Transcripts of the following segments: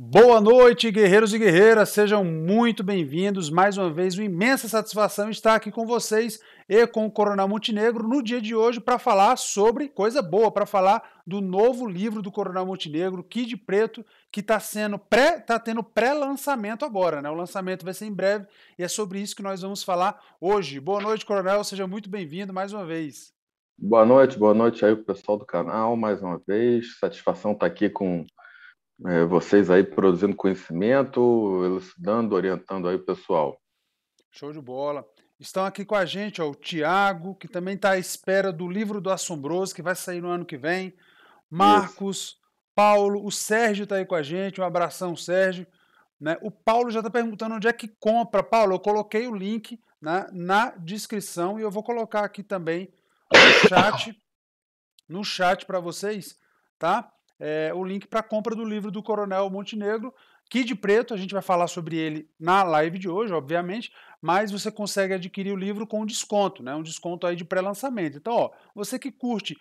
Boa noite, guerreiros e guerreiras, sejam muito bem-vindos. Mais uma vez, uma imensa satisfação estar aqui com vocês e com o Coronel Montenegro no dia de hoje para falar sobre coisa boa, para falar do novo livro do Coronel Montenegro, Kid Preto, que está sendo pré, tá tendo pré-lançamento agora, né? O lançamento vai ser em breve e é sobre isso que nós vamos falar hoje. Boa noite, Coronel, seja muito bem-vindo mais uma vez. Boa noite, boa noite aí o pessoal do canal, mais uma vez. Satisfação estar tá aqui com é, vocês aí produzindo conhecimento, elucidando, orientando aí o pessoal. Show de bola. Estão aqui com a gente ó, o Tiago, que também está à espera do livro do Assombroso, que vai sair no ano que vem. Marcos, Isso. Paulo, o Sérgio está aí com a gente. Um abração, Sérgio. Né? O Paulo já está perguntando onde é que compra. Paulo, eu coloquei o link né, na descrição e eu vou colocar aqui também no chat, no chat para vocês, tá? é, o link para compra do livro do Coronel Montenegro, Kid Preto, a gente vai falar sobre ele na live de hoje, obviamente, mas você consegue adquirir o livro com desconto, né? Um desconto aí de pré-lançamento. Então, ó, você que curte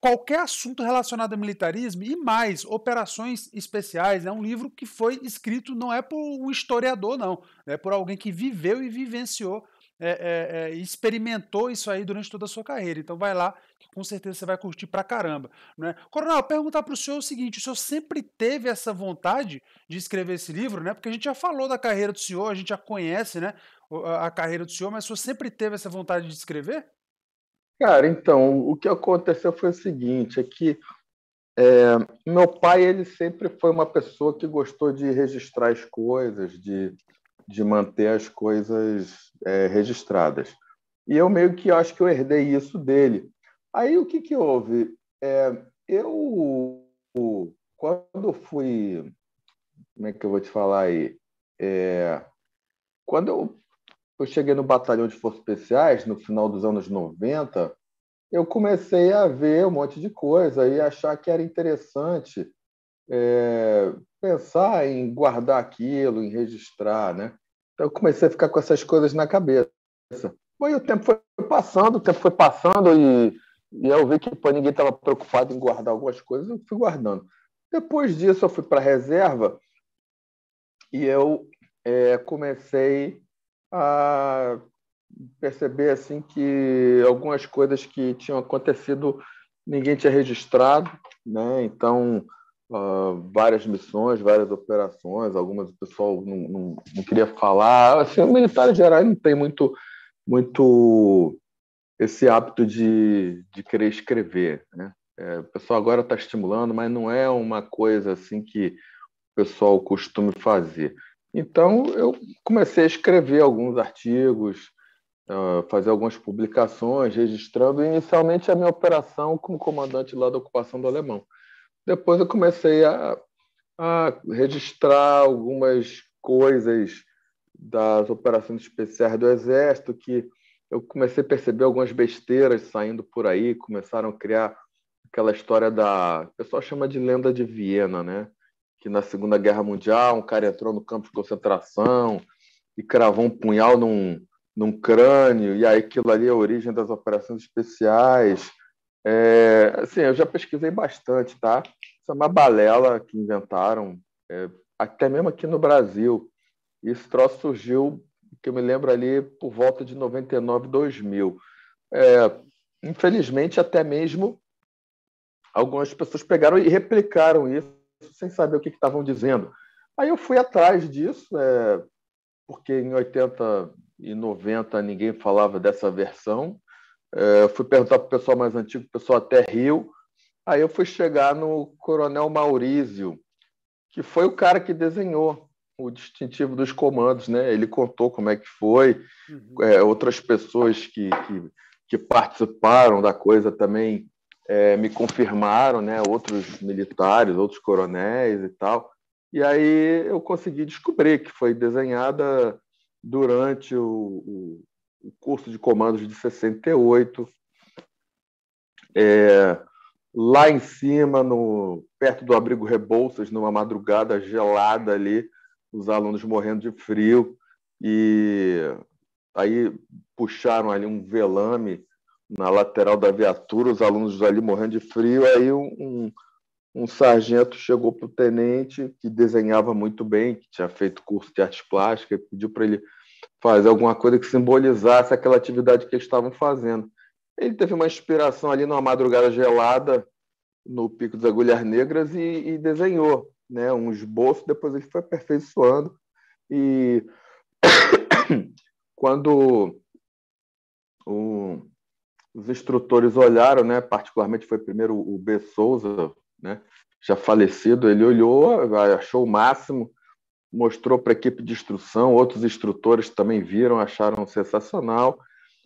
qualquer assunto relacionado a militarismo e mais operações especiais. É né? um livro que foi escrito não é por um historiador, não, é por alguém que viveu e vivenciou é, é, é, experimentou isso aí durante toda a sua carreira. Então vai lá, que com certeza você vai curtir pra caramba. Né? Coronel, perguntar para o senhor o seguinte: o senhor sempre teve essa vontade de escrever esse livro, né? Porque a gente já falou da carreira do senhor, a gente já conhece né, a carreira do senhor, mas o senhor sempre teve essa vontade de escrever? Cara, então, o que aconteceu foi o seguinte, é que é, meu pai ele sempre foi uma pessoa que gostou de registrar as coisas, de de manter as coisas é, registradas. E eu meio que acho que eu herdei isso dele. Aí o que, que houve? É, eu, quando fui. Como é que eu vou te falar aí? É, quando eu, eu cheguei no Batalhão de Forças Especiais, no final dos anos 90, eu comecei a ver um monte de coisa e achar que era interessante é, pensar em guardar aquilo, em registrar, né? Então eu comecei a ficar com essas coisas na cabeça. Bom, e o tempo foi passando, o tempo foi passando e, e eu vi que pô, ninguém estava preocupado em guardar algumas coisas, eu fui guardando. Depois disso eu fui para a reserva e eu é, comecei a perceber assim que algumas coisas que tinham acontecido ninguém tinha registrado, né? Então uh, várias missões, várias operações, algumas o pessoal não, não, não queria falar. Assim, o militar em geral não tem muito, muito esse hábito de, de querer escrever. Né? É, o pessoal agora está estimulando, mas não é uma coisa assim que o pessoal costuma fazer. Então, eu comecei a escrever alguns artigos, ah, fazer algumas publicações, registrando inicialmente a minha operação como comandante lá da ocupação do Alemão. Depois eu comecei a, a registrar algumas coisas das operações especiais do Exército, que eu comecei a perceber algumas besteiras saindo por aí, começaram a criar aquela história da. O pessoal chama de lenda de Viena, né? Que na Segunda Guerra Mundial um cara entrou no campo de concentração e cravou um punhal num, num crânio, e aí aquilo ali é a origem das operações especiais. É, assim, eu já pesquisei bastante, tá? Isso é uma balela que inventaram, é, até mesmo aqui no Brasil. Esse troço surgiu, que eu me lembro ali, por volta de 99, 2000. É, infelizmente, até mesmo algumas pessoas pegaram e replicaram isso sem saber o que estavam dizendo. Aí eu fui atrás disso, é, porque em 80 e 90 ninguém falava dessa versão, é, fui perguntar para o pessoal mais antigo, o pessoal até riu. Aí eu fui chegar no Coronel Maurício, que foi o cara que desenhou o distintivo dos comandos, né? Ele contou como é que foi, uhum. é, outras pessoas que, que, que, participaram da coisa também é, me confirmaram, né? Outros militares, outros coronéis e tal. E aí eu consegui descobrir que foi desenhada durante o o curso de comandos de 68. É, lá em cima, no, perto do abrigo Rebouças, numa madrugada gelada ali, os alunos morrendo de frio, e aí puxaram ali um velame na lateral da viatura, os alunos ali morrendo de frio, aí um, um, um sargento chegou para o tenente, que desenhava muito bem, que tinha feito curso de artes plásticas, pediu para ele fazer alguma coisa que simbolizasse aquela atividade que eles estavam fazendo. Ele teve uma inspiração ali numa madrugada gelada no Pico das Agulhas Negras e, e desenhou né, um esboço, depois ele foi aperfeiçoando e quando o, os instrutores olharam, né, particularmente foi primeiro o B. Souza, né, já falecido, ele olhou, achou o máximo, mostrou para a equipe de instrução, outros instrutores também viram, acharam sensacional,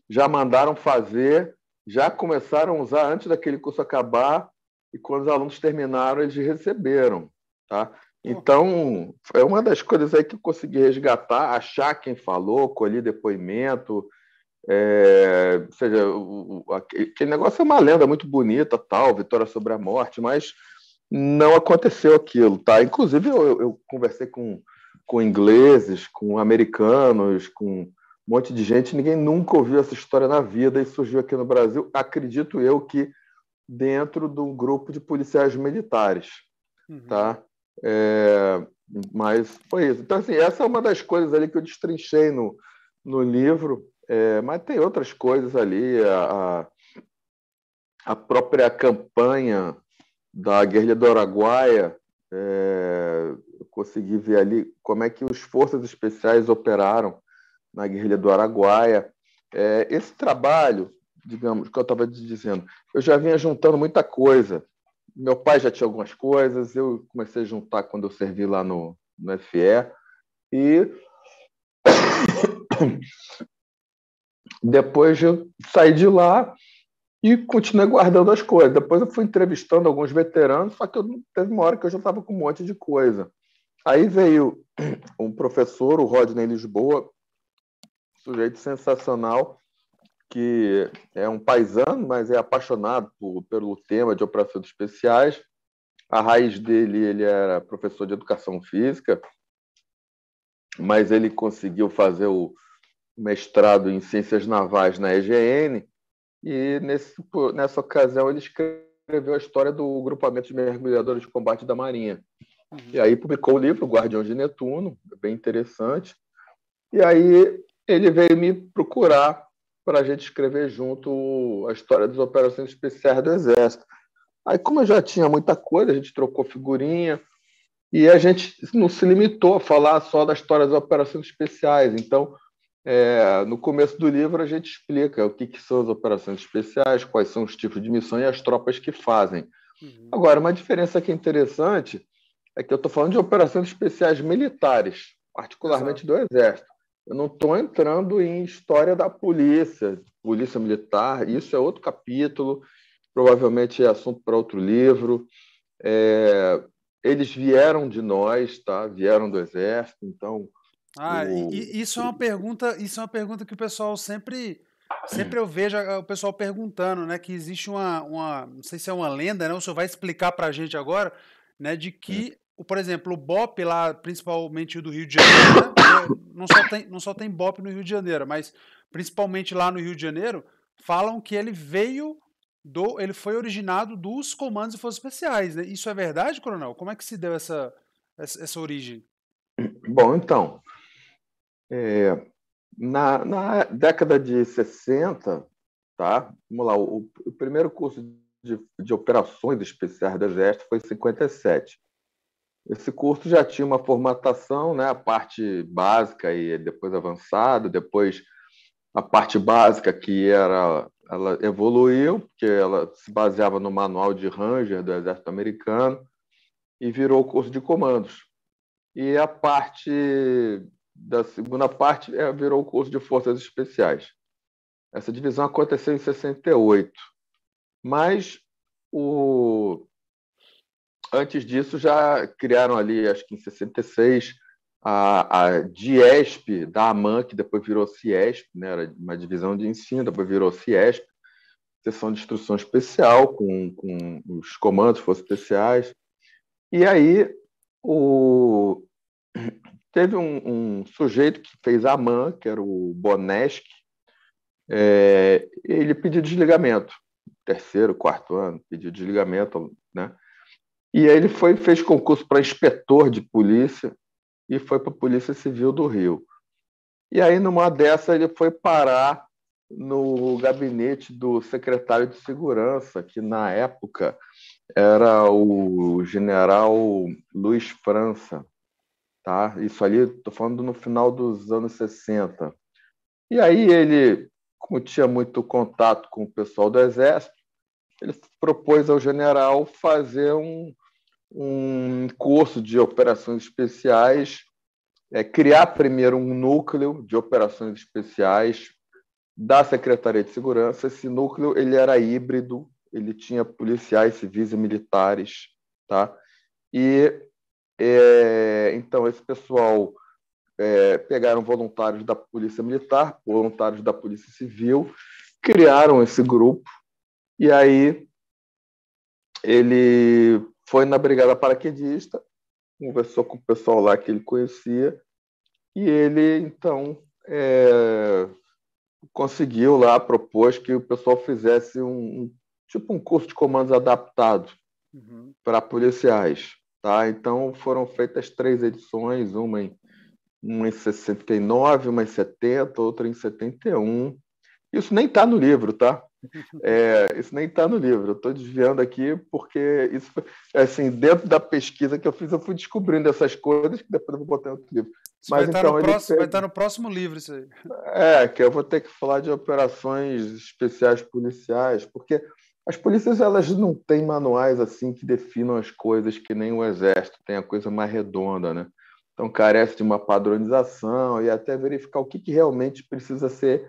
já mandaram fazer, já começaram a usar antes daquele curso acabar, e quando os alunos terminaram, eles receberam. Tá? Então, é uma das coisas aí que eu consegui resgatar, achar quem falou, colher depoimento. É, ou seja, o, o, aquele negócio é uma lenda muito bonita, tal, Vitória sobre a Morte, mas não aconteceu aquilo, tá? Inclusive, eu, eu conversei com, com ingleses, com americanos, com um monte de gente, ninguém nunca ouviu essa história na vida e surgiu aqui no Brasil, acredito eu que dentro de um grupo de policiais militares, uhum. tá? É, mas foi isso. Então, assim, essa é uma das coisas ali que eu destrinchei no, no livro, é, mas tem outras coisas ali, a, a, a própria campanha da guerrilha do Araguaia, é, eu consegui ver ali como é que os forças especiais operaram na guerrilha do Araguaia. É, esse trabalho, digamos, que eu estava dizendo, eu já vinha juntando muita coisa. Meu pai já tinha algumas coisas, eu comecei a juntar quando eu servi lá no, no FE. E depois eu saí de lá e continuei guardando as coisas. Depois eu fui entrevistando alguns veteranos, só que eu, teve uma hora que eu já estava com um monte de coisa. Aí veio um professor, o Rodney Lisboa, sujeito sensacional, que é um paisano, mas é apaixonado por, pelo tema de operações especiais. A raiz dele, ele era professor de educação física, mas ele conseguiu fazer o mestrado em ciências navais na EGN e nesse, nessa ocasião ele escreveu a história do grupamento de mergulhadores de combate da Marinha. Uhum. E aí publicou o livro Guardião de Netuno, é bem interessante. E aí ele veio me procurar para a gente escrever junto a história das operações especiais do Exército. Aí, como eu já tinha muita coisa, a gente trocou figurinha e a gente não se limitou a falar só da história das operações especiais. Então, é, no começo do livro, a gente explica o que, que, são as operações especiais, quais são os tipos de missão e as tropas que fazem. Uhum. Agora, uma diferença que é interessante é que eu estou falando de operações especiais militares, particularmente Exato. do Exército. Eu não estou entrando em história da polícia, polícia militar, isso é outro capítulo, provavelmente é assunto para outro livro. É, eles vieram de nós, tá? vieram do Exército, então ah, o... e, isso é uma pergunta, isso é uma pergunta que o pessoal sempre sempre eu vejo o pessoal perguntando, né, que existe uma, uma não sei se é uma lenda, né, o senhor vai explicar para a gente agora, né, de que, é. por exemplo, o BOP lá, principalmente o do Rio de Janeiro, né, é, não só tem não só tem BOP no Rio de Janeiro, mas principalmente lá no Rio de Janeiro, falam que ele veio do, ele foi originado dos comandos e forças especiais, né? Isso é verdade, coronel? Como é que se deu essa essa, essa origem? Bom, então, é, na, na, década de 60, tá? Vamos lá, o, o primeiro curso de, de, operações especiais do Exército foi em 57. Esse curso já tinha uma formatação, né? A parte básica e depois avançada, depois a parte básica que era ela evoluiu, porque ela se baseava no manual de Ranger do Exército Americano e virou o curso de comandos. E a parte da segunda parte é, virou o curso de Forças Especiais. Essa divisão aconteceu em 68, mas o... antes disso já criaram ali, acho que em 66, a, a DIESP da AMAN, que depois virou CIESP, né? era uma divisão de ensino, depois virou CIESP, Seção de Instrução Especial, com, com os comandos, forças especiais. E aí o, teve um, um, sujeito que fez a MAN, que era o Bonesk, é, ele pediu desligamento, terceiro, quarto ano, pediu desligamento, né? E aí ele foi, fez concurso para inspetor de polícia e foi para a Polícia Civil do Rio. E aí, numa dessa, ele foi parar no gabinete do secretário de Segurança, que na época era o general Luiz França. Tá? Isso ali, estou falando no final dos anos 60. E aí ele, como tinha muito contato com o pessoal do Exército, ele propôs ao general fazer um, um curso de operações especiais, é, criar primeiro um núcleo de operações especiais da Secretaria de Segurança. Esse núcleo ele era híbrido, ele tinha policiais, civis e militares, tá? E é, então, esse pessoal é, pegaram voluntários da Polícia Militar, voluntários da Polícia Civil, criaram esse grupo, e aí ele foi na Brigada Paraquedista, conversou com o pessoal lá que ele conhecia, e ele, então, é, conseguiu lá, propôs que o pessoal fizesse um, tipo um curso de comandos adaptado uhum. para policiais. Tá? Então foram feitas três edições, uma em, uma em 69, uma em 70, outra em 71. Isso nem está no livro, tá? É, isso nem está no livro. Eu estou desviando aqui porque isso foi, assim dentro da pesquisa que eu fiz, eu fui descobrindo essas coisas que depois eu vou botar em outro livro. Isso Mas vai, tá então, estar no próximo, vai estar tá no próximo livro isso aí. É que eu vou ter que falar de operações especiais policiais, porque as polícias elas não têm manuais assim que definam as coisas que nem o exército tem a coisa mais redonda, né? Então carece de uma padronização e até verificar o que, que realmente precisa ser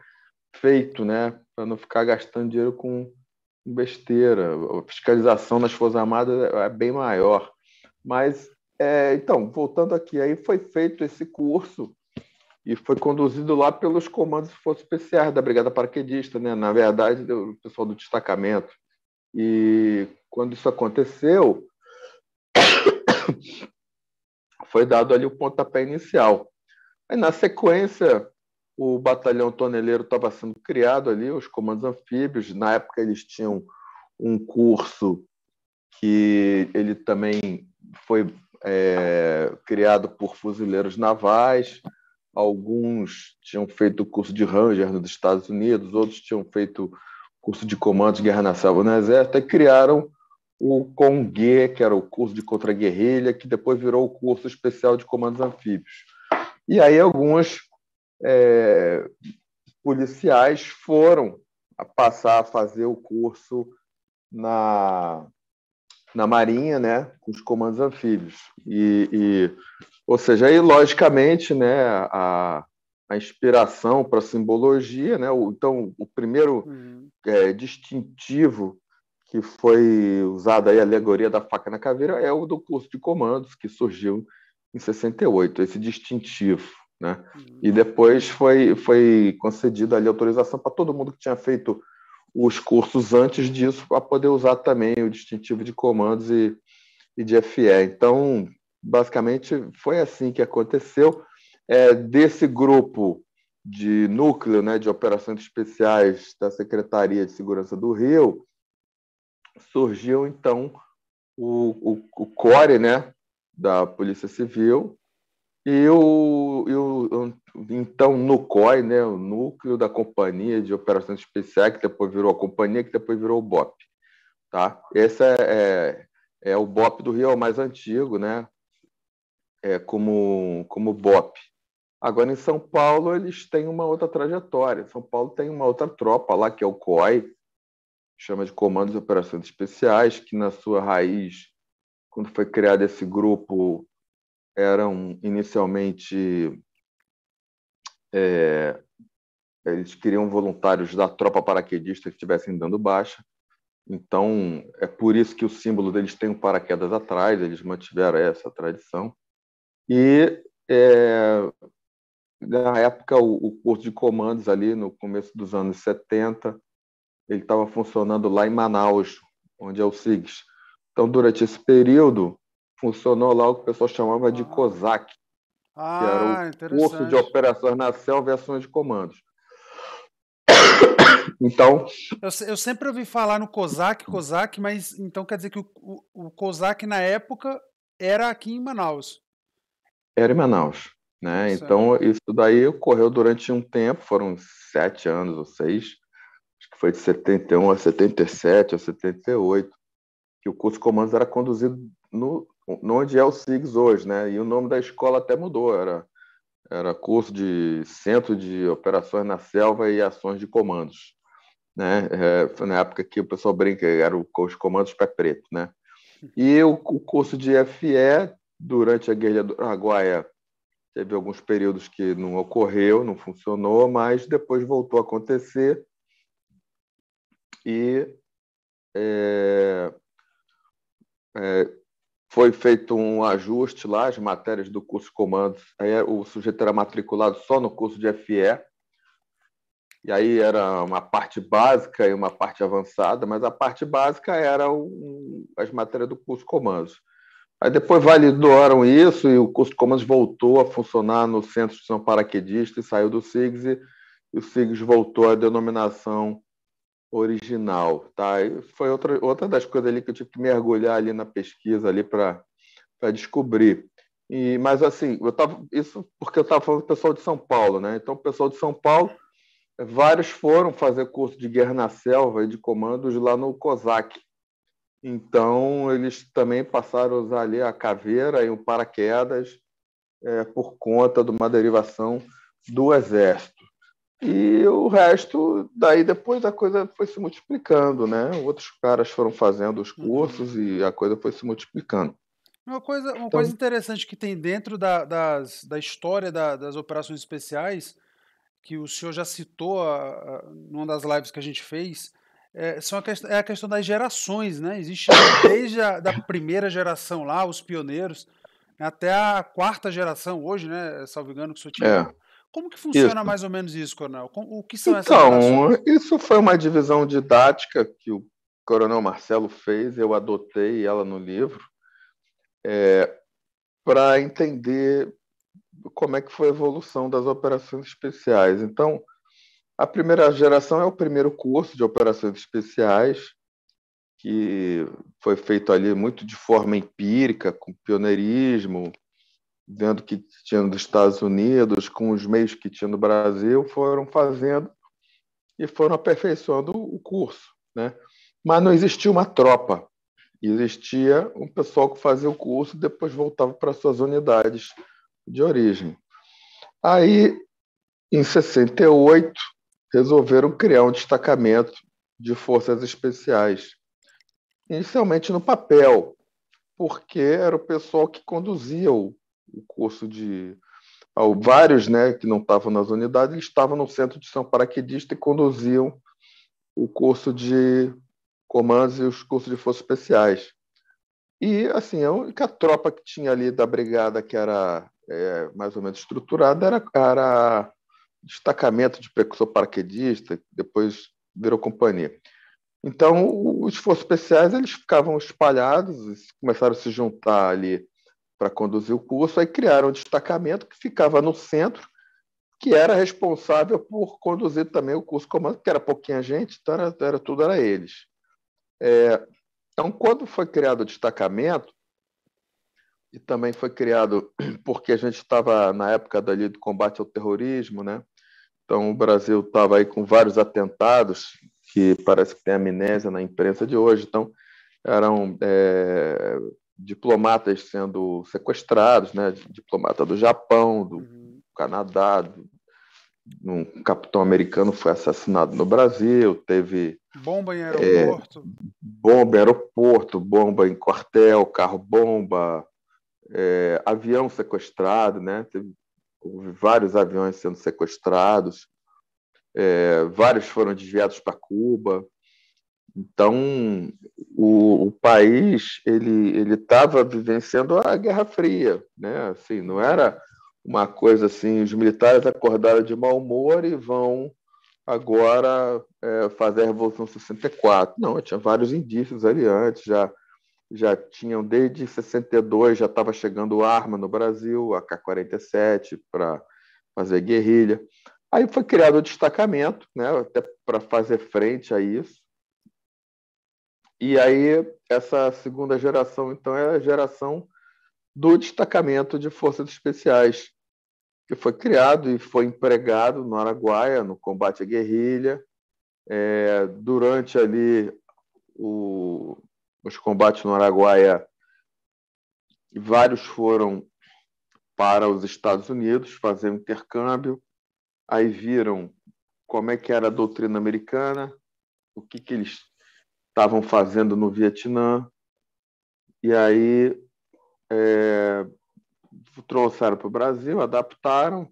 feito, né? Para não ficar gastando dinheiro com besteira. A fiscalização nas forças armadas é bem maior, mas é, então voltando aqui, aí foi feito esse curso e foi conduzido lá pelos comandos de forças especiais da Brigada Paraquedista, né? Na verdade, o pessoal do destacamento e quando isso aconteceu, foi dado ali o pontapé inicial. Aí, na sequência, o batalhão toneleiro estava sendo criado ali, os comandos anfíbios. Na época, eles tinham um curso que ele também foi é, criado por fuzileiros navais. Alguns tinham feito o curso de Ranger nos Estados Unidos, outros tinham feito curso de comandos de guerra na selva no Exército, e criaram o CONGUE, que era o curso de contra-guerrilha, que depois virou o curso especial de comandos anfíbios. E aí alguns é, policiais foram a passar a fazer o curso na, na Marinha, né, com os comandos anfíbios. E, e ou seja, aí, logicamente, né, a, a inspiração para a simbologia, né? Então, o primeiro uhum. é, distintivo que foi usado aí, a alegoria da faca na caveira, é o do curso de comandos, que surgiu em 68, esse distintivo, né? Uhum. E depois foi, foi concedida ali autorização para todo mundo que tinha feito os cursos antes disso, para poder usar também o distintivo de comandos e, e de FE. Então, basicamente, foi assim que aconteceu é, desse grupo de núcleo né, de operações especiais da Secretaria de Segurança do Rio, surgiu então o, o, o CORE né, da Polícia Civil e o, e o então NUCOI, né, o Núcleo da Companhia de Operações Especiais, que depois virou a companhia, que depois virou o BOP. Tá? Esse é, é, é o BOP do Rio, é o mais antigo, né? É, como, como BOP. Agora, em São Paulo, eles têm uma outra trajetória. São Paulo tem uma outra tropa lá, que é o COI, chama de Comandos de Operações Especiais, que na sua raiz, quando foi criado esse grupo, eram inicialmente. É, eles queriam voluntários da tropa paraquedista que estivessem dando baixa. Então, é por isso que o símbolo deles tem um paraquedas atrás, eles mantiveram essa tradição. E é, na época, o, o curso de comandos ali, no começo dos anos 70, ele estava funcionando lá em Manaus, onde é o SIGS. Então, durante esse período, funcionou lá o que o pessoal chamava de ah. COSAC, ah, que era o curso de operações na selva e ações de comandos. Então. Eu, eu, sempre ouvi falar no COSAC, COSAC, mas então quer dizer que o, o, o COSAC na época era aqui em Manaus. Era em Manaus. Né? É então, isso daí ocorreu durante um tempo, foram sete anos ou seis, acho que foi de 71 a 77 a 78, que o curso de comandos era conduzido no, no onde é o SIGS hoje, né? E o nome da escola até mudou, era, era curso de Centro de Operações na Selva e Ações de Comandos, né? É, foi na época que o pessoal brinca, era o, os comandos pé preto, né? E o, o curso de FE, durante a guerra do Araguaia, Teve alguns períodos que não ocorreu, não funcionou, mas depois voltou a acontecer. E é, é, foi feito um ajuste lá, as matérias do curso comandos. Aí o sujeito era matriculado só no curso de FE, e aí era uma parte básica e uma parte avançada, mas a parte básica era as matérias do curso comandos. Aí depois validaram isso e o curso de comandos voltou a funcionar no Centro de São Paraquedista e saiu do SIGS e, e o SIGS voltou à denominação original, tá? foi outra, outra das coisas ali que eu tive que mergulhar ali na pesquisa ali para descobrir. E, mas assim, eu tava, isso porque eu estava falando do pessoal de São Paulo, né? Então, o pessoal de São Paulo, vários foram fazer curso de guerra na selva e de comandos lá no COSAC, então, eles também passaram a usar ali a caveira e o paraquedas é, por conta de uma derivação do exército. E o resto, daí depois a coisa foi se multiplicando, né? Outros caras foram fazendo os uhum. cursos e a coisa foi se multiplicando. Uma coisa, uma então... coisa interessante que tem dentro da, das, da história da, das operações especiais, que o senhor já citou a, ah, a, ah, numa das lives que a gente fez, é, são a questão, é a questão das gerações, né? Existe desde a da primeira geração lá, os pioneiros, né, até a quarta geração hoje, né? Salve engano que o senhor tinha. É. Como que funciona isso. mais ou menos isso, Coronel? O que são essas Então, isso foi uma divisão didática que o Coronel Marcelo fez, eu adotei ela no livro, é, para entender como é que foi a evolução das operações especiais. Então, a primeira geração é o primeiro curso de operações especiais, que foi feito ali muito de forma empírica, com pioneirismo, vendo que tinha nos Estados Unidos, com os meios que tinha no Brasil, foram fazendo e foram aperfeiçoando o curso. Né? Mas não existia uma tropa, existia um pessoal que fazia o curso e depois voltava para suas unidades de origem. Aí, em 68, resolveram criar um destacamento de forças especiais, inicialmente no papel, porque era o pessoal que conduzia o, o curso de ao, ah, vários, né, que não estavam nas unidades, eles estavam no centro de São Paraquedista e conduziam o curso de comandos e os cursos de forças especiais. E assim, a única tropa que tinha ali da brigada que era é, mais ou menos estruturada era, era destacamento de precursor paraquedista, depois virou companhia. Então, os esforços especiais eles ficavam espalhados, começaram a se juntar ali para conduzir o curso, aí criaram um destacamento que ficava no centro, que era responsável por conduzir também o curso comando, que era pouquinha gente, então era, era tudo era eles. É, então, quando foi criado o destacamento, e também foi criado porque a gente estava na época dali do combate ao terrorismo, né? Então, o Brasil estava aí com vários atentados, que parece que tem amnésia na imprensa de hoje. Então, eram é, diplomatas sendo sequestrados, né? diplomata do Japão, do uhum. Canadá, do, um capitão americano foi assassinado no Brasil, teve bomba em é, aeroporto, é, bomba em aeroporto, bomba em quartel, carro bomba, é, avião sequestrado, né? Teve Houve vários aviões sendo sequestrados, é, vários foram desviados para Cuba. Então, o, o, país ele estava vivenciando a Guerra Fria, né? Assim, não era uma coisa assim, os militares acordaram de mau humor e vão agora é, fazer a Revolução 64. Não, tinha vários indícios ali antes, já já tinham desde 62 já estava chegando arma no Brasil, AK-47 para fazer guerrilha. Aí foi criado o destacamento, né, até para fazer frente a isso. E aí essa segunda geração então é a geração do destacamento de forças especiais, que foi criado e foi empregado no Araguaia no combate à guerrilha. É, durante ali o os combates no Araguaia, vários foram para os Estados Unidos fazer um intercâmbio, aí viram como é que era a doutrina americana, o que, que eles estavam fazendo no Vietnã, e aí é, trouxeram para o Brasil, adaptaram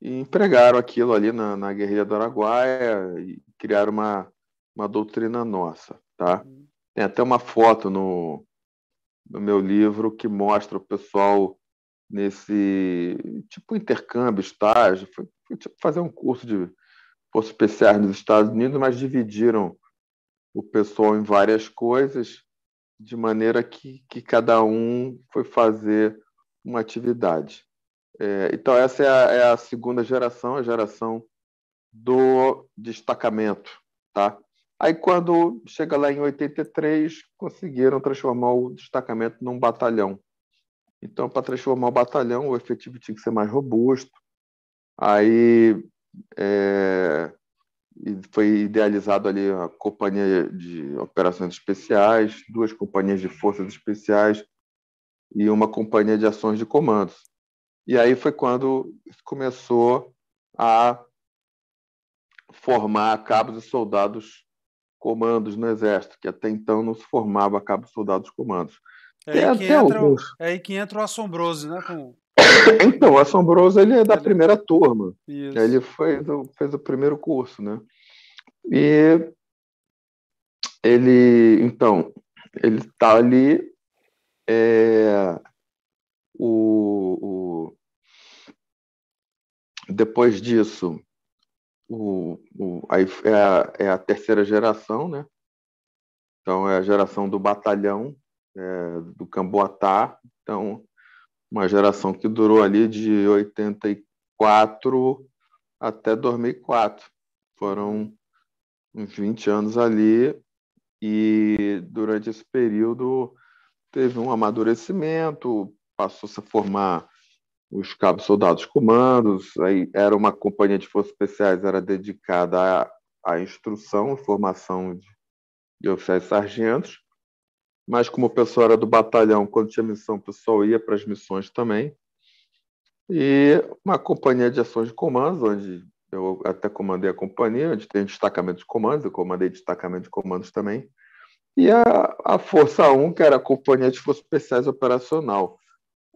e empregaram aquilo ali na, na guerrilha do Araguaia e criaram uma, uma doutrina nossa, tá? Uhum. Tem até uma foto no, no meu livro que mostra o pessoal nesse tipo intercâmbio, estágio. Foi, foi tipo fazer um curso de forças especiais nos Estados Unidos, mas dividiram o pessoal em várias coisas, de maneira que, que cada um foi fazer uma atividade. É, então, essa é a, é a segunda geração, a geração do destacamento, tá? Aí, quando chega lá em 83, conseguiram transformar o destacamento num batalhão. Então, para transformar o batalhão, o efetivo tinha que ser mais robusto. Aí é, foi idealizado ali a companhia de operações especiais, duas companhias de forças especiais e uma companhia de ações de comandos. E aí foi quando começou a formar cabos e soldados comandos no Exército, que até então não se formava cabo soldados comandos. É aí, que entra, alguns... é aí que entra o assombroso, né? Com... Então, o assombroso ele é da primeira turma. Isso. Ele fez, fez o primeiro curso, né? E ele, então, ele está ali. É, o, o, depois disso, o, o, é, a, é, a, terceira geração, né? Então, é a geração do batalhão, é, do Camboatá. Então, uma geração que durou ali de 84 até 2004. Foram uns 20 anos ali e durante esse período teve um amadurecimento, passou-se a formar os cabos soldados comandos, aí era uma companhia de forças especiais, era dedicada à, à instrução e formação de, de oficiais e sargentos, mas como o pessoal era do batalhão, quando tinha missão, o pessoal ia para as missões também, e uma companhia de ações de comandos, onde eu até comandei a companhia, onde tem destacamento de comandos, eu comandei destacamento de comandos também, e a, a Força 1, que era a Companhia de Forças Especiais Operacional,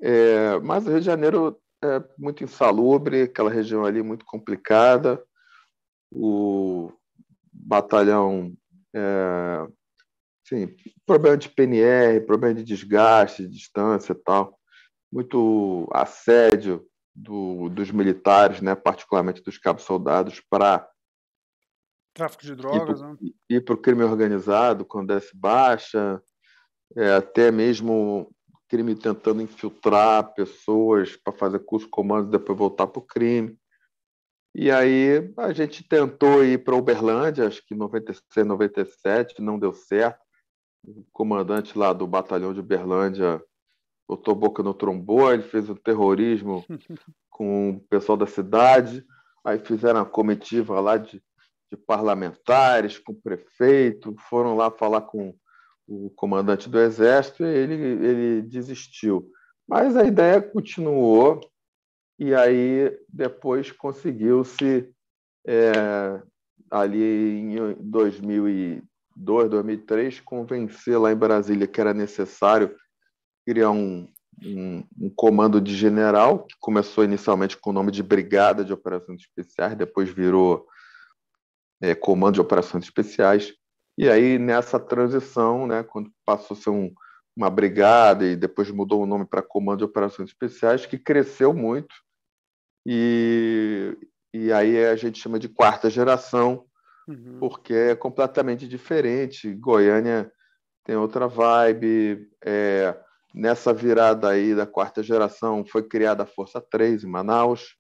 é, mas o Rio de Janeiro é muito insalubre, aquela região ali muito complicada. O batalhão, é, sim, problema de PNR, problema de desgaste, distância e tal, muito assédio do, dos militares, né, particularmente dos cabos soldados, para tráfico de drogas, né? ir para o crime organizado quando desce baixa, é, até mesmo crime tentando infiltrar pessoas para fazer curso comando e depois voltar para o crime. E aí a gente tentou ir para Uberlândia, acho que em 96, 97, não deu certo. O comandante lá do batalhão de Uberlândia botou boca no trombone, fez um terrorismo com o pessoal da cidade. Aí fizeram a comitiva lá de, de parlamentares, com o prefeito, foram lá falar com o comandante do exército, ele, ele desistiu. Mas a ideia continuou e aí depois conseguiu-se é, ali em 2002, 2003, convencer lá em Brasília que era necessário criar um, um, um, comando de general, que começou inicialmente com o nome de Brigada de Operações Especiais, depois virou é, Comando de Operações Especiais, e aí, nessa transição, né, quando passou a ser um, uma brigada e depois mudou o nome para Comando de Operações Especiais, que cresceu muito. E, e aí a gente chama de quarta geração, uhum. porque é completamente diferente. Goiânia tem outra vibe. É, nessa virada aí da quarta geração foi criada a Força 3 em Manaus,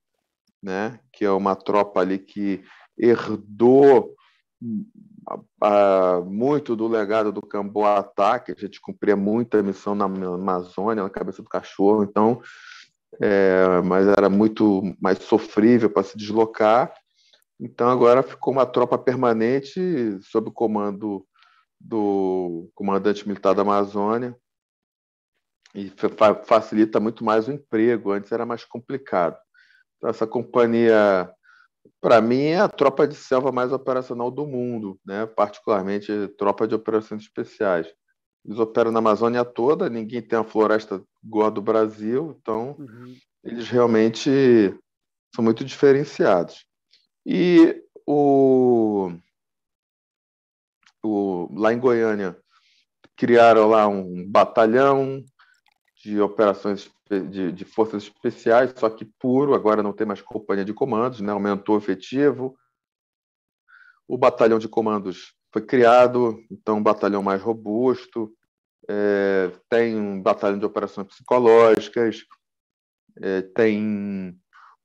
né, que é uma tropa ali que herdou muito do legado do Camboatá, que a gente cumpria muita missão na Amazônia, na cabeça do cachorro, então, é, mas era muito mais sofrível para se deslocar. Então agora ficou uma tropa permanente sob o comando do comandante militar da Amazônia e fa facilita muito mais o emprego. Antes era mais complicado. Então, essa companhia para mim, é a tropa de selva mais operacional do mundo, né? particularmente tropa de operações especiais. Eles operam na Amazônia toda, ninguém tem a floresta igual do Brasil, então uhum. eles realmente são muito diferenciados. E o, o, lá em Goiânia criaram lá um batalhão de operações de, de, forças especiais, só que puro, agora não tem mais companhia de comandos, né? aumentou o efetivo. O batalhão de comandos foi criado, então um batalhão mais robusto, é, tem um batalhão de operações psicológicas, é, tem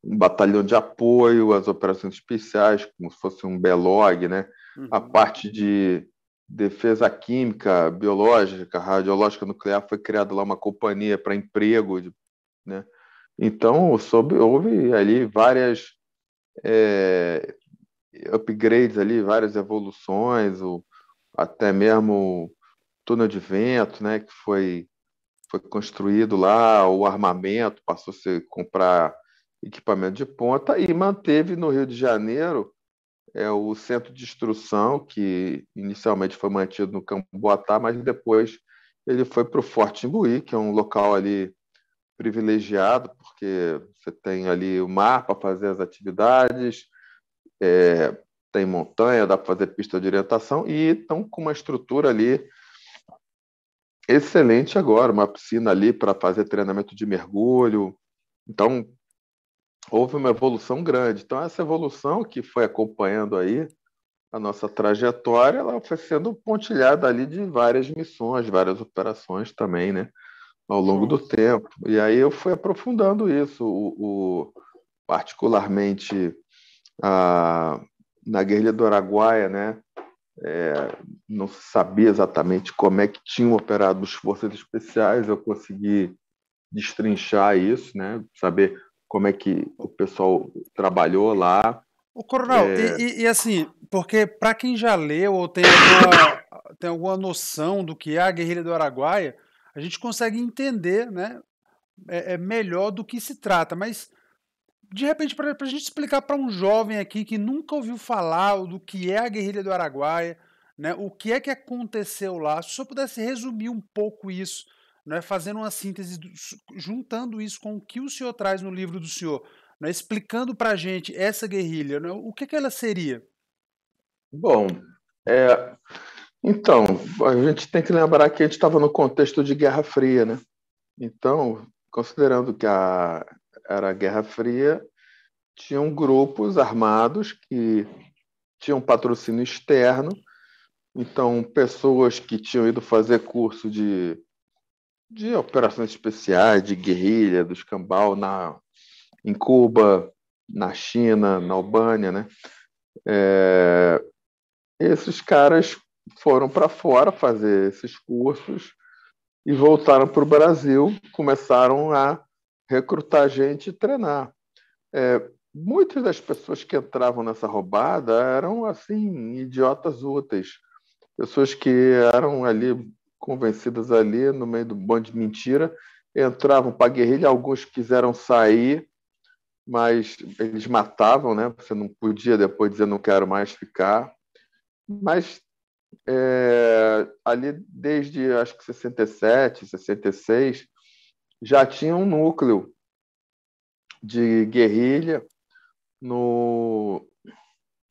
um batalhão de apoio às operações especiais, como se fosse um BELOG, né? Uhum. a parte de defesa química, biológica, radiológica, nuclear, foi criada lá uma companhia para emprego, né? Então, soube, houve ali várias é, upgrades ali, várias evoluções, o, até mesmo o túnel de vento, né, que foi, foi construído lá, o armamento passou a se comprar equipamento de ponta e manteve no Rio de Janeiro é o centro de instrução, que inicialmente foi mantido no Campo Boatá, mas depois ele foi para o Forte Imbuí, que é um local ali privilegiado, porque você tem ali o mar para fazer as atividades, é, tem montanha, dá para fazer pista de orientação, e estão com uma estrutura ali excelente agora, uma piscina ali para fazer treinamento de mergulho. Então, houve uma evolução grande. Então, essa evolução que foi acompanhando aí a nossa trajetória, ela foi sendo pontilhada ali de várias missões, várias operações também, né? Ao longo do tempo. E aí eu fui aprofundando isso, o, o particularmente a, na guerrilha do Araguaia, né? É, não sabia exatamente como é que tinham operado as forças especiais, eu consegui destrinchar isso, né? Saber como é que o pessoal trabalhou lá. O Coronel, é... e, e, assim, porque para quem já leu ou tem alguma, tem alguma noção do que é a guerrilha do Araguaia, a gente consegue entender né, é, é melhor do que se trata. Mas, de repente, para a gente explicar para um jovem aqui que nunca ouviu falar do que é a guerrilha do Araguaia, né, o que é que aconteceu lá, se o senhor pudesse resumir um pouco isso, é fazendo uma síntese, do, juntando isso com o que o senhor traz no livro do senhor, né, explicando para a gente essa guerrilha, né, o que, que, ela seria? Bom, é, então, a gente tem que lembrar que a gente estava no contexto de Guerra Fria, né? Então, considerando que a, era a Guerra Fria, tinham grupos armados que tinham patrocínio externo, então pessoas que tinham ido fazer curso de de operações especiais, de guerrilha, do escambau na, em Cuba, na China, na Albânia, né? É, esses caras foram para fora fazer esses cursos e voltaram para o Brasil, começaram a recrutar gente e treinar. É, muitas das pessoas que entravam nessa roubada eram assim idiotas úteis, pessoas que eram ali convencidas ali no meio do bando de mentira, entravam para a guerrilha, alguns quiseram sair, mas eles matavam, né? Você não podia depois dizer não quero mais ficar. Mas é, ali desde acho que 67, 66, já tinha um núcleo de guerrilha no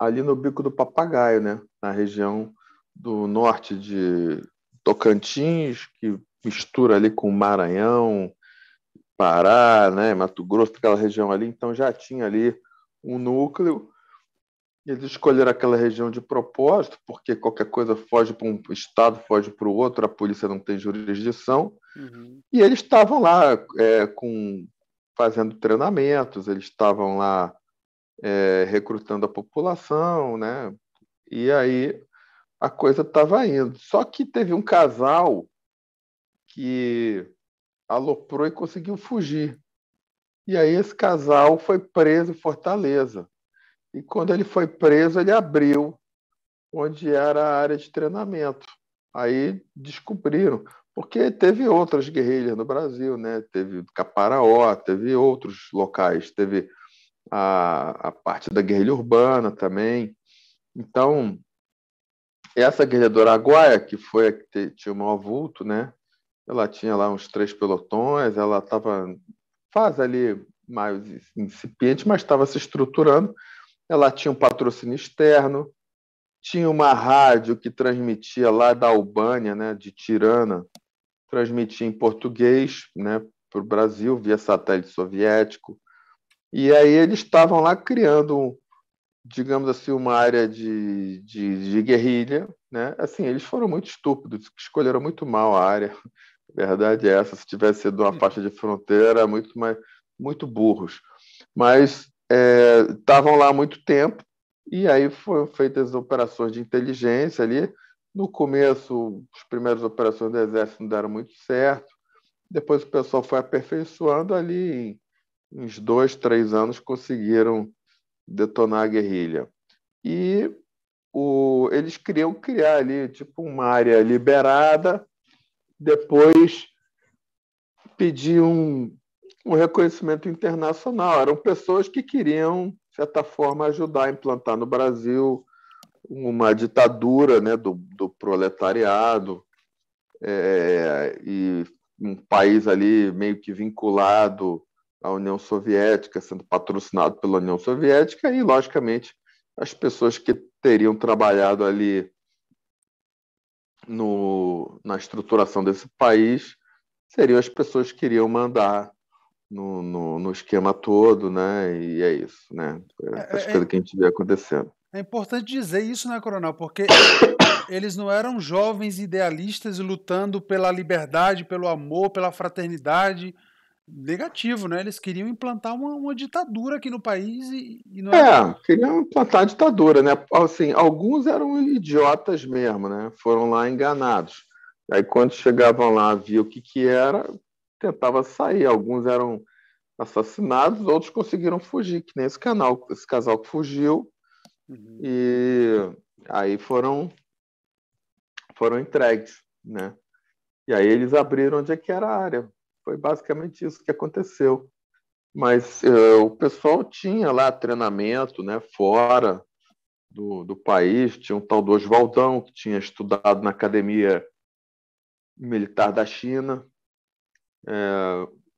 ali no bico do Papagaio, né? Na região do norte de Tocantins, que mistura ali com Maranhão, Pará, né, Mato Grosso, aquela região ali, então já tinha ali um núcleo. Eles escolheram aquela região de propósito, porque qualquer coisa foge para um estado, foge para o outro, a polícia não tem jurisdição. Uhum. E eles estavam lá é, com, fazendo treinamentos, eles estavam lá é, recrutando a população, né? E aí a coisa estava indo. Só que teve um casal que aloprou e conseguiu fugir. E aí esse casal foi preso em Fortaleza. E quando ele foi preso, ele abriu onde era a área de treinamento. Aí descobriram, porque teve outras guerrilhas no Brasil, né? Teve Caparaó, teve outros locais, teve a, a parte da guerrilha urbana também. Então, essa guerrilha do Araguaia, que foi a que tinha o maior vulto, né? Ela tinha lá uns três pelotões, ela estava quase ali mais incipiente, mas estava se estruturando. Ela tinha um patrocínio externo, tinha uma rádio que transmitia lá da Albânia, né, de Tirana, transmitia em português, né, para o Brasil via satélite soviético. E aí eles estavam lá criando digamos assim, uma área de, de, de, guerrilha. Né? Assim, eles foram muito estúpidos, escolheram muito mal a área. verdade é essa. Se tivesse sido uma faixa de fronteira, muito mais, muito burros. Mas é, estavam é, lá há muito tempo e aí foram feitas operações de inteligência ali. No começo, as primeiras operações do exército não deram muito certo. Depois o pessoal foi aperfeiçoando ali. Em uns dois, três anos conseguiram detonar a guerrilha. E o, eles queriam criar ali tipo uma área liberada, depois pedir um, um reconhecimento internacional. Eram pessoas que queriam, de certa forma, ajudar a implantar no Brasil uma ditadura né, do, do proletariado é, e um país ali meio que vinculado a União Soviética, sendo patrocinado pela União Soviética, e, logicamente, as pessoas que teriam trabalhado ali no, na estruturação desse país seriam as pessoas que iriam mandar no, no, no esquema todo, né? E é isso, né? É é, essas é, coisas é, que a gente vê acontecendo. É importante dizer isso, né, Coronel? Porque eles não eram jovens idealistas lutando pela liberdade, pelo amor, pela fraternidade negativo, né? Eles queriam implantar uma, uma ditadura aqui no país e, e não era... É, queriam implantar a ditadura, né? Assim, alguns eram idiotas mesmo, né? Foram lá enganados. Aí quando chegavam lá, viu o que que era, tentava sair. Alguns eram assassinados, outros conseguiram fugir, que nem esse canal, esse casal que fugiu. Uhum. E aí foram foram entregues, né? E aí eles abriram onde é que era a área foi basicamente isso que aconteceu. Mas uh, o pessoal tinha lá treinamento né, fora do, do país. Tinha um tal do Oswaldão, que tinha estudado na Academia Militar da China. É,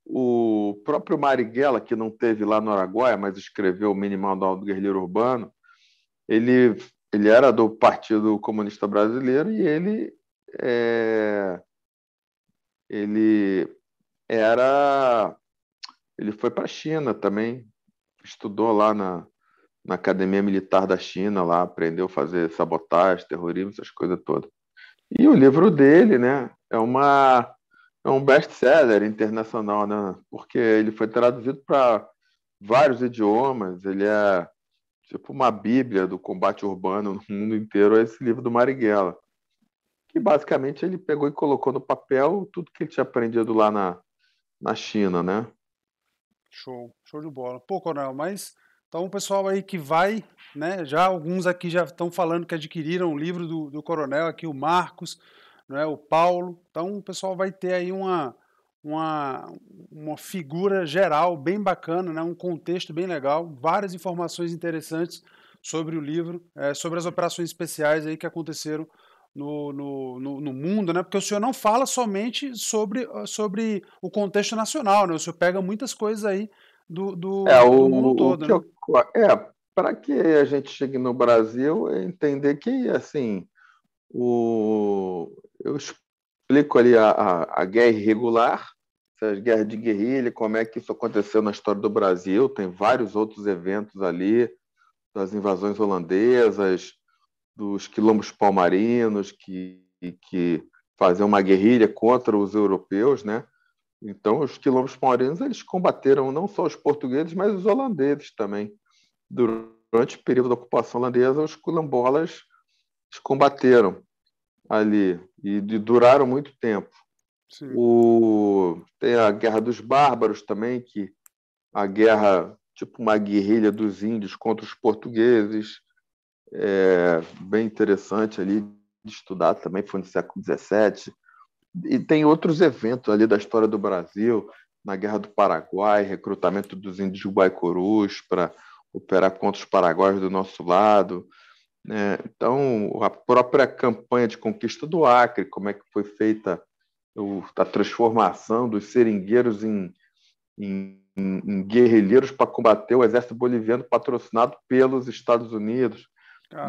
o próprio Marighella, que não teve lá no Araguaia, mas escreveu o Minimal do Guerreiro Urbano, ele, ele era do Partido Comunista Brasileiro e ele, é, ele era. Ele foi para a China também, estudou lá na, na Academia Militar da China, lá aprendeu a fazer sabotagem, terrorismo, essas coisas todas. E o livro dele, né, é uma é um best-seller internacional, né? Porque ele foi traduzido para vários idiomas, ele é tipo uma bíblia do combate urbano no mundo inteiro, é esse livro do Marighella. Que basicamente ele pegou e colocou no papel tudo que ele tinha aprendido lá na na China, né? Show, show de bola. Pô, Coronel, mas então o pessoal aí que vai, né? Já alguns aqui já estão falando que adquiriram o livro do, do Coronel, aqui o Marcos, né, o Paulo. Então o pessoal vai ter aí uma, uma, uma figura geral bem bacana, né, um contexto bem legal, várias informações interessantes sobre o livro, é, sobre as operações especiais aí que aconteceram no, no, no, no, mundo, né? Porque o senhor não fala somente sobre, ah, sobre o contexto nacional, né? O senhor pega muitas coisas aí do, do, é, do mundo todo. O né? eu, é, para que a gente chegue no Brasil é entender que, assim, o, eu explico ali a, a, a guerra irregular, as guerras de guerrilha, como é que isso aconteceu na história do Brasil, tem vários outros eventos ali, das invasões holandesas, dos quilombos palmarinos que, que faziam uma guerrilha contra os europeus, né? Então, os quilombos palmarinos eles combateram não só os portugueses, mas os holandeses também. Durante o período da ocupação holandesa, os quilombolas combateram ali e duraram muito tempo. Sim. O, tem a Guerra dos Bárbaros também, que a guerra, tipo uma guerrilha dos índios contra os portugueses é, bem interessante ali de estudar também, foi no século XVII. E tem outros eventos ali da história do Brasil, na Guerra do Paraguai, recrutamento dos índios urubai-corus para operar contra os paraguaios do nosso lado. Né? então, a própria campanha de conquista do Acre, como é que foi feita o, a transformação dos seringueiros em, em, em guerrilheiros para combater o exército boliviano patrocinado pelos Estados Unidos.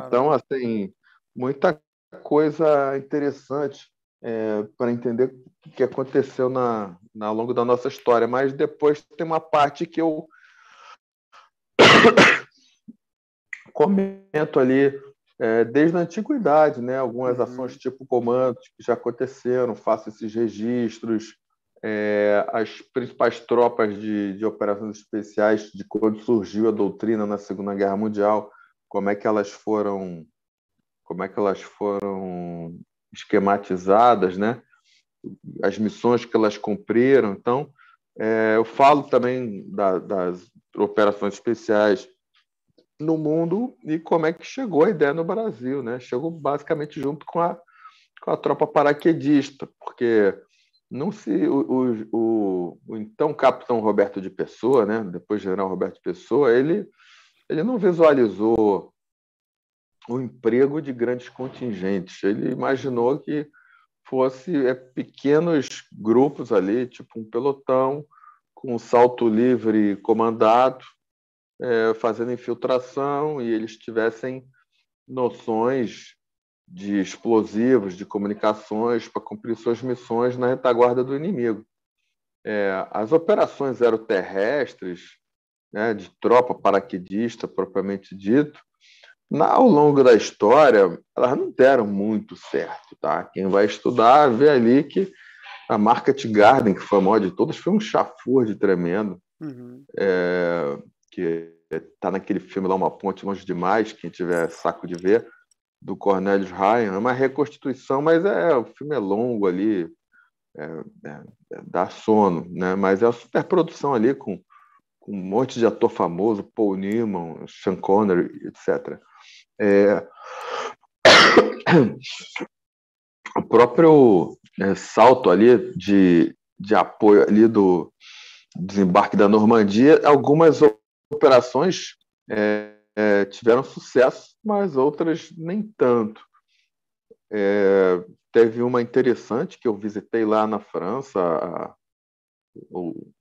Então, assim, muita coisa interessante é, para entender o que aconteceu na, na, ao longo da nossa história. Mas depois tem uma parte que eu comento ali é, desde a antiguidade, né? Algumas uhum. ações tipo comandos que já aconteceram, faço esses registros. É, as principais tropas de, de operações especiais de quando surgiu a doutrina na Segunda Guerra Mundial como é que elas foram como é que elas foram esquematizadas, né? As missões que elas cumpriram. Então, é, eu falo também da, das operações especiais no mundo e como é que chegou a ideia no Brasil, né? Chegou basicamente junto com a, com a tropa paraquedista, porque não se o, o, o, o então capitão Roberto de Pessoa, né? Depois general Roberto de Pessoa, ele ele não visualizou o emprego de grandes contingentes. Ele imaginou que fosse é, pequenos grupos ali, tipo um pelotão, com salto livre comandado, é, fazendo infiltração, e eles tivessem noções de explosivos, de comunicações, para cumprir suas missões na retaguarda do inimigo. É, as operações aeroterrestres né, de tropa paraquedista propriamente dito, na, ao longo da história, elas não deram muito certo. Tá? Quem vai estudar vê ali que a Market Garden, que foi a maior de todas, foi um chafurde tremendo. Uhum. É, que está naquele filme lá, Uma Ponte Longe Demais, quem tiver saco de ver, do Cornelius Ryan. É uma reconstituição, mas é o filme é longo ali, é, é, é dá sono, né? mas é uma superprodução ali com com um monte de ator famoso, Paul Newman, Sean Connery, etc. É... O próprio é, salto ali de, de apoio ali do desembarque da Normandia, algumas operações é, é, tiveram sucesso, mas outras nem tanto. É, teve uma interessante que eu visitei lá na França, a, o,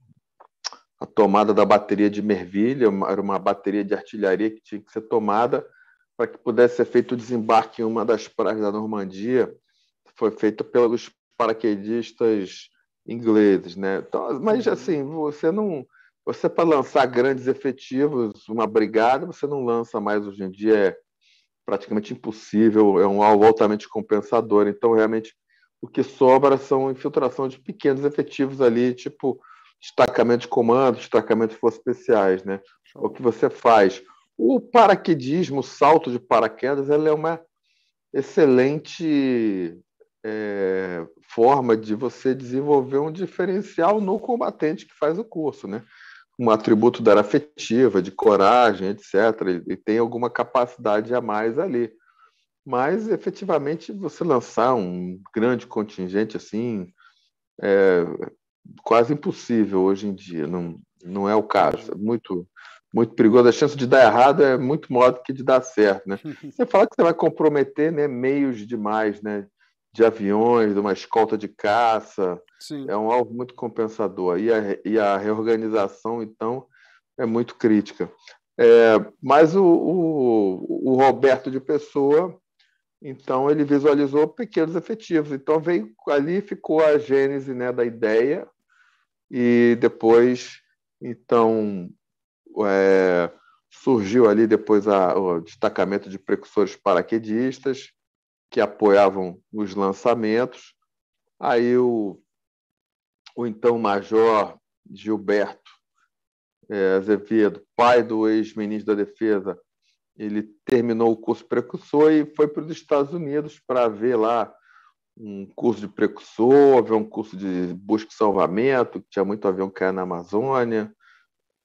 a tomada da bateria de Mervilha, era uma bateria de artilharia que tinha que ser tomada para que pudesse ser feito o desembarque em uma das praias da Normandia, foi feito pelos paraquedistas ingleses, né? Então, mas uhum. assim, você não, você para lançar grandes efetivos, uma brigada, você não lança mais hoje em dia é praticamente impossível, é um alvo altamente compensador. Então, realmente o que sobra são infiltração de pequenos efetivos ali, tipo destacamento de comando, destacamento de forças especiais, né? O que você faz. O paraquedismo, o salto de paraquedas, ela é uma excelente é, forma de você desenvolver um diferencial no combatente que faz o curso, né? Um atributo da afetiva, de coragem, etc. E tem alguma capacidade a mais ali. Mas, efetivamente, você lançar um grande contingente assim, é, quase impossível hoje em dia. Não, não é o caso. É muito, muito perigoso. A chance de dar errado é muito maior do que de dar certo, né? Você fala que você vai comprometer né, meios demais, né? De aviões, de uma escolta de caça. Sim. É um alvo muito compensador. E a, e a reorganização, então, é muito crítica. É, mas o, o, o Roberto de Pessoa então ele visualizou pequenos efetivos. Então veio ali ficou a gênese né, da ideia e depois então é, surgiu ali depois a, o destacamento de precursores paraquedistas que apoiavam os lançamentos. Aí o, o então major Gilberto é, Azevedo, pai do ex-ministro da Defesa, ele terminou o curso precursor e foi para os Estados Unidos para ver lá um curso de precursor, ver um curso de busca e salvamento, que tinha muito avião cair na Amazônia.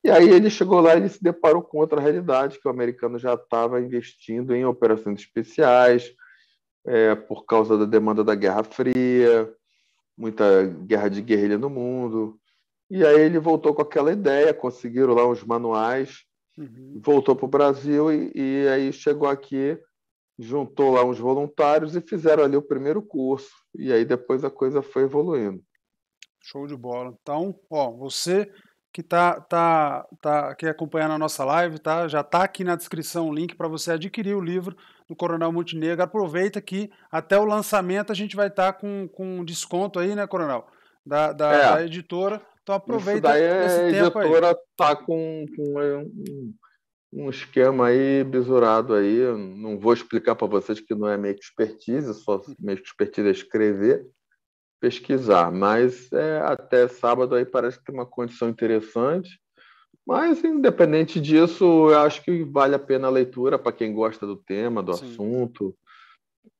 E aí ele chegou lá e se deparou com outra realidade, que o americano já estava investindo em operações especiais, é, por causa da demanda da Guerra Fria, muita guerra de guerrilha no mundo. E aí ele voltou com aquela ideia, conseguiram lá uns manuais Uhum. Voltou para o Brasil e, e aí chegou aqui, juntou lá uns voluntários e fizeram ali o primeiro curso. E aí depois a coisa foi evoluindo. Show de bola. Então, ó, você que tá, tá, tá aqui acompanhando a nossa live, tá? Já tá aqui na descrição o link para você adquirir o livro do Coronel Montenegro. Aproveita que até o lançamento a gente vai estar tá com, com desconto aí, né, Coronel? Da, da, é. da editora. Então aproveita Isso daí é, esse tempo a editora tá com, com é, um, um, esquema aí bisurado aí. não vou explicar para vocês que não é meio que expertise, só meio que expertise é escrever, pesquisar. Mas é, até sábado aí parece que tem uma condição interessante. Mas, independente disso, eu acho que vale a pena a leitura para quem gosta do tema, do Sim. assunto.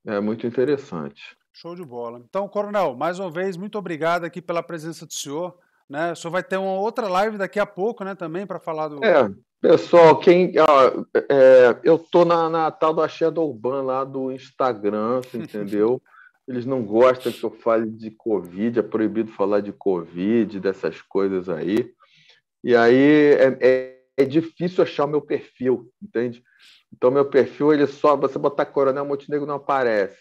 É muito interessante. Show de bola. Então, Coronel, mais uma vez, muito obrigado aqui pela presença do senhor. Né? Só vai ter uma outra live daqui a pouco, né? Também para falar do. É, pessoal, quem. Ó, é, eu tô na, na tal da Shadowban lá do Instagram, entendeu? Eles não gostam que eu fale de Covid, é proibido falar de Covid, dessas coisas aí. E aí é, é, é difícil achar o meu perfil, entende? Então, meu perfil, ele só. Você botar Coronel Montenegro não aparece.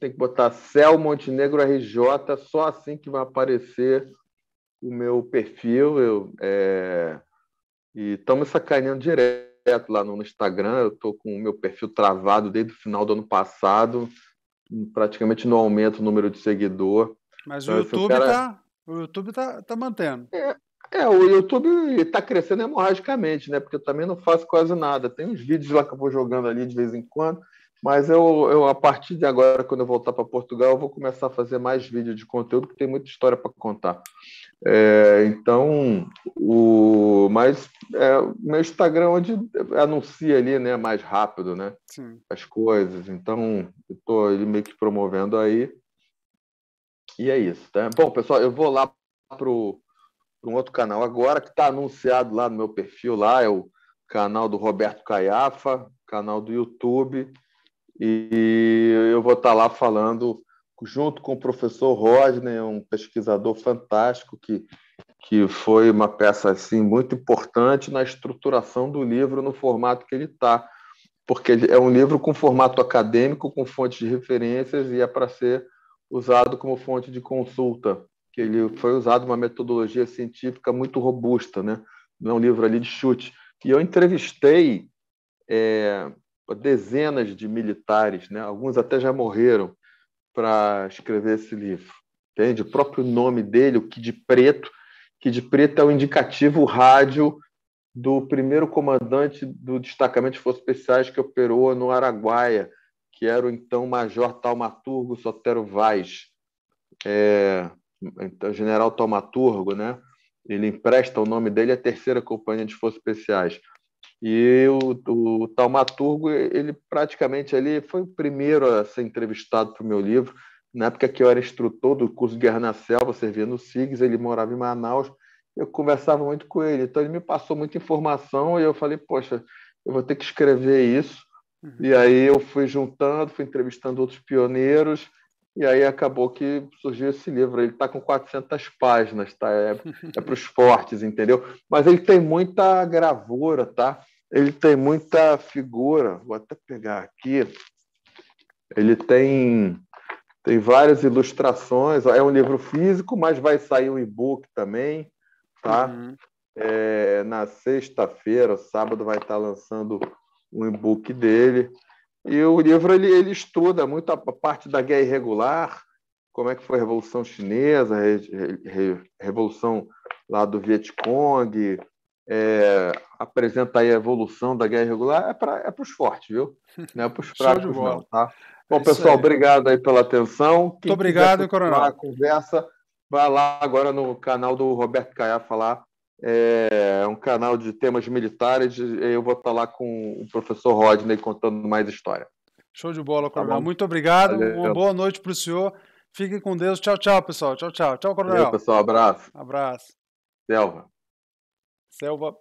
Tem que botar Cel Montenegro RJ, só assim que vai aparecer o meu perfil eu, é, e estão me sacaneando direto lá no, no Instagram. Eu estou com o meu perfil travado desde o final do ano passado, praticamente não aumenta o número de seguidor. Mas então, o, assim, YouTube está tá, o YouTube tá, tá mantendo. É, é, o YouTube está crescendo hemorragicamente, né? Porque eu também não faço quase nada. Tem uns vídeos lá que eu vou jogando ali de vez em quando. Mas eu, eu, a partir de agora, quando eu voltar para Portugal, eu vou começar a fazer mais vídeo de conteúdo, porque tem muita história para contar. É, então, o, mas é, meu Instagram é onde anuncia ali, né, mais rápido, né, Sim. as coisas. Então, estou meio que promovendo aí. E é isso, tá? Bom, pessoal, eu vou lá pro para um outro canal agora que está anunciado lá no meu perfil lá é o canal do Roberto Caiafa, canal do YouTube e eu vou estar lá falando junto com o professor Rodney, um pesquisador fantástico que, que foi uma peça assim muito importante na estruturação do livro no formato que ele está, porque é um livro com formato acadêmico, com fontes de referências e é para ser usado como fonte de consulta, que ele foi usado uma metodologia científica muito robusta, né? Não é um livro ali de chute. E eu entrevistei é, dezenas de militares, né? alguns até já morreram, para escrever esse livro. Entende? O próprio nome dele, o Kid Preto, Kid Preto é o um indicativo rádio do primeiro comandante do destacamento de forças especiais que operou no Araguaia, que era o então Major Taumaturgo Sotero Vaz. É, então, General Taumaturgo, né? Ele empresta o nome dele à terceira companhia de forças especiais. E o, o taumaturgo, ele praticamente ali foi o primeiro a ser entrevistado para o meu livro. Na época que eu era instrutor do curso Guerra na Selva, servia no SIGS, ele morava em Manaus, eu conversava muito com ele. Então ele me passou muita informação e eu falei, poxa, eu vou ter que escrever isso. Uhum. E aí eu fui juntando, fui entrevistando outros pioneiros, e aí acabou que surgiu esse livro. Ele está com 400 páginas, tá? É, é para os fortes, entendeu? Mas ele tem muita gravura, tá? ele tem muita figura. Vou até pegar aqui. Ele tem tem várias ilustrações. É um livro físico, mas vai sair um e-book também, tá? Uhum. É, na sexta-feira, sábado, vai estar lançando um e-book dele. E o livro ele, ele estuda muito a parte da guerra irregular, como é que foi a Revolução Chinesa, a Revolução lá do Vietcong, é, apresenta aí a evolução da guerra irregular, é para é os fortes, viu? Não é para os fracos, não, tá? É bom, é pessoal, aí. obrigado aí pela atenção. Muito obrigado, Coronel. A conversa, vai lá agora no canal do Roberto Caiá falar. É, é um canal de temas militares. Eu vou estar lá com o professor Rodney contando mais história. Show de bola, tá Coronel. Tá Muito obrigado. Valeu. Uma boa noite para o senhor. Fiquem com Deus. Tchau, tchau, pessoal. Tchau, tchau. Tchau, Coronel. Valeu, pessoal. Abraço. Abraço. Selva. Selva